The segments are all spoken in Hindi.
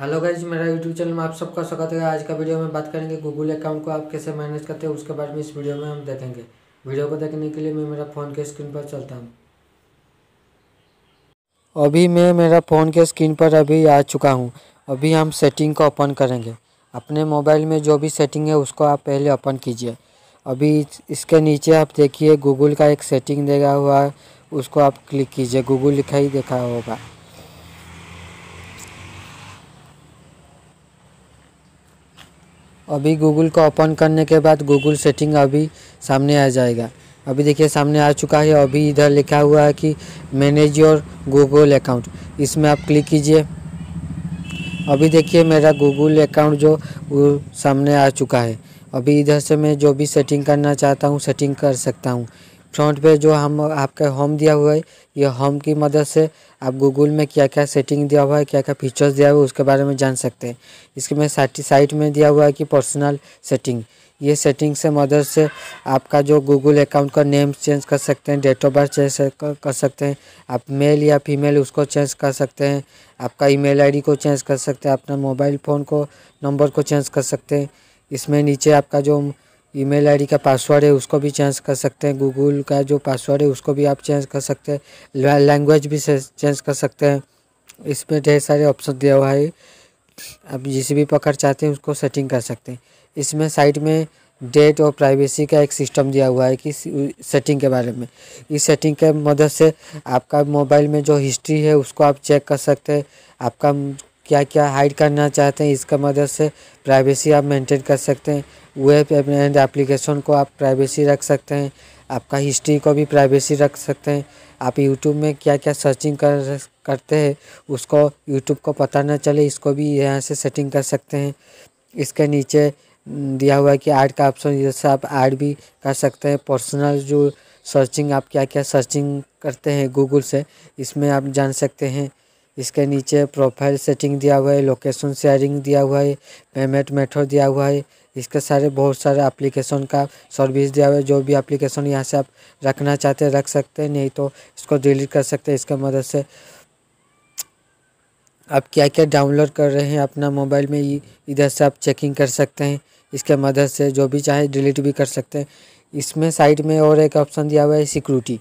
हेलो गाइज मेरा यूट्यूब चैनल में आप सबका स्वागत है आज का वीडियो में बात करेंगे गूगल अकाउंट को आप कैसे मैनेज करते हैं उसके बारे में इस वीडियो में हम देखेंगे वीडियो को देखने के लिए मैं मेरा फ़ोन के स्क्रीन पर चलता हूँ अभी मैं मेरा फ़ोन के स्क्रीन पर अभी आ चुका हूँ अभी हम सेटिंग को ओपन करेंगे अपने मोबाइल में जो भी सेटिंग है उसको आप पहले ओपन कीजिए अभी इसके नीचे आप देखिए गूगल का एक सेटिंग देगा हुआ उसको आप क्लिक कीजिए गूगल लिखा ही देखा होगा अभी गूगल को ओपन करने के बाद गूगल सेटिंग अभी सामने आ जाएगा अभी देखिए सामने आ चुका है अभी इधर लिखा हुआ है कि मैनेज योर गूगल अकाउंट इसमें आप क्लिक कीजिए अभी देखिए मेरा गूगल अकाउंट जो वो सामने आ चुका है अभी इधर से मैं जो भी सेटिंग करना चाहता हूँ सेटिंग कर सकता हूँ फ्रंट पे जो हम आपका होम दिया हुआ है ये होम की मदद से आप गूगल में क्या क्या सेटिंग दिया हुआ है क्या क्या फीचर्स दिया हुआ है उसके बारे में जान सकते हैं इसके में साइट में दिया हुआ है कि पर्सनल सेटिंग ये सेटिंग से मदद से आपका जो गूगल अकाउंट का नेम चेंज कर सकते हैं डेट ऑफ बर्थ चेंज कर सकते हैं आप मेल या फीमेल उसको चेंज कर सकते हैं आपका ईमेल आईडी को चेंज कर सकते हैं अपना मोबाइल फ़ोन को नंबर को चेंज कर सकते हैं इसमें नीचे आपका जो ईमेल आईडी का पासवर्ड है उसको भी चेंज कर सकते हैं गूगल का जो पासवर्ड है उसको भी आप चेंज कर सकते हैं लैंग्वेज भी चेंज कर सकते हैं इसमें ढेर सारे ऑप्शन दिया हुआ है आप जिस भी पकड़ चाहते हैं उसको सेटिंग कर सकते हैं इसमें साइड में डेट और प्राइवेसी का एक सिस्टम दिया हुआ है कि सेटिंग के बारे में इस सेटिंग के मदद से आपका मोबाइल में जो हिस्ट्री है उसको आप चेक कर सकते हैं आपका क्या क्या हाइड करना चाहते हैं इसका मदद से प्राइवेसी आप मेंटेन कर सकते हैं वेब एंड एप्लीकेशन को आप प्राइवेसी रख सकते हैं आपका हिस्ट्री को भी प्राइवेसी रख सकते हैं आप यूट्यूब में क्या क्या सर्चिंग कर करते हैं उसको यूट्यूब को पता ना चले इसको भी यहाँ से सेटिंग कर सकते हैं इसके नीचे दिया हुआ है कि ऐड का ऑप्शन जैसे आप ऐड भी कर सकते हैं पर्सनल जो सर्चिंग आप क्या क्या सर्चिंग करते हैं गूगल से इसमें आप जान सकते हैं इसके नीचे प्रोफाइल सेटिंग दिया हुआ है लोकेशन शेयरिंग दिया हुआ है पेमेंट मेथड दिया हुआ है इसके सारे बहुत सारे एप्लीकेशन का सर्विस दिया हुआ है जो भी एप्लीकेशन यहाँ से आप रखना चाहते हैं रख सकते हैं नहीं तो इसको डिलीट कर सकते हैं इसके मदद से आप क्या क्या डाउनलोड कर रहे हैं अपना मोबाइल में इधर से आप चेकिंग कर सकते हैं इसके मदद से जो भी चाहे डिलीट भी कर सकते हैं इसमें साइड में और एक ऑप्शन दिया हुआ है सिक्योरिटी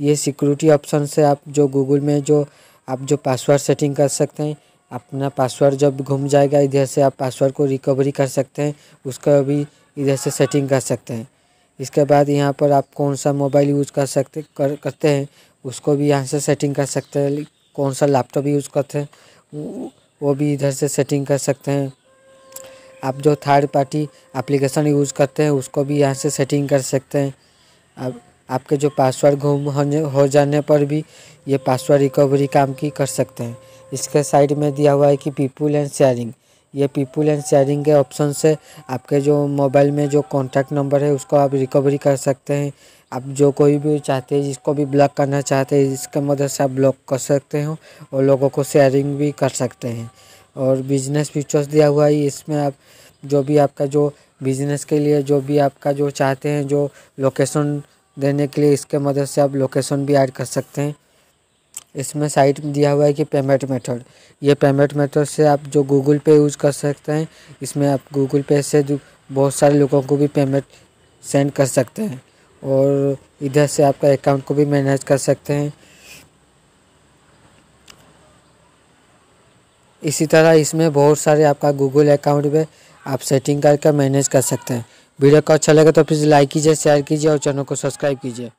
ये सिक्योरिटी ऑप्शन से आप जो गूगल में जो आप जो पासवर्ड सेटिंग कर सकते हैं अपना पासवर्ड जब घूम जाएगा इधर से आप पासवर्ड को रिकवरी कर सकते हैं उसका भी इधर से सेटिंग कर सकते हैं इसके बाद यहाँ पर आप कौन सा मोबाइल यूज़ कर सकते कर करते हैं उसको भी यहाँ से सेटिंग कर सकते हैं कौन सा लैपटॉप यूज़ करते हैं वो भी इधर से सेटिंग कर सकते हैं आप जो थर्ड पार्टी एप्लीकेशन यूज़ करते हैं उसको भी यहाँ से सेटिंग कर सकते हैं आप आपके जो पासवर्ड गुम हो जाने पर भी ये पासवर्ड रिकवरी काम की कर सकते हैं इसके साइड में दिया हुआ है कि पीपुल एंड शेयरिंग ये पीपुल एंड शेयरिंग के ऑप्शन से आपके जो मोबाइल में जो कॉन्टैक्ट नंबर है उसको आप रिकवरी कर सकते हैं आप जो कोई भी चाहते हैं जिसको भी ब्लॉक करना चाहते हैं इसके मदद से आप ब्लॉक कर सकते हो और लोगों को शेयरिंग भी कर सकते हैं और बिजनेस फीचर्स दिया हुआ है इसमें आप जो भी आपका जो बिजनेस के लिए जो भी आपका जो चाहते हैं जो लोकेशन देने के लिए इसके मदद से आप लोकेशन भी ऐड कर सकते हैं इसमें साइट दिया हुआ है कि पेमेंट मेथड ये पेमेंट मेथड से आप जो गूगल पे यूज़ कर सकते हैं इसमें आप गूगल पे से बहुत सारे लोगों को भी पेमेंट सेंड कर सकते हैं और इधर से आपका अकाउंट को भी मैनेज कर सकते हैं इसी तरह इसमें बहुत सारे आपका गूगल अकाउंट में आप सेटिंग करके मैनेज कर सकते हैं वीडियो को अच्छा लगे तो प्लीज़ लाइक कीजिए शेयर कीजिए और चैनल को सब्सक्राइब कीजिए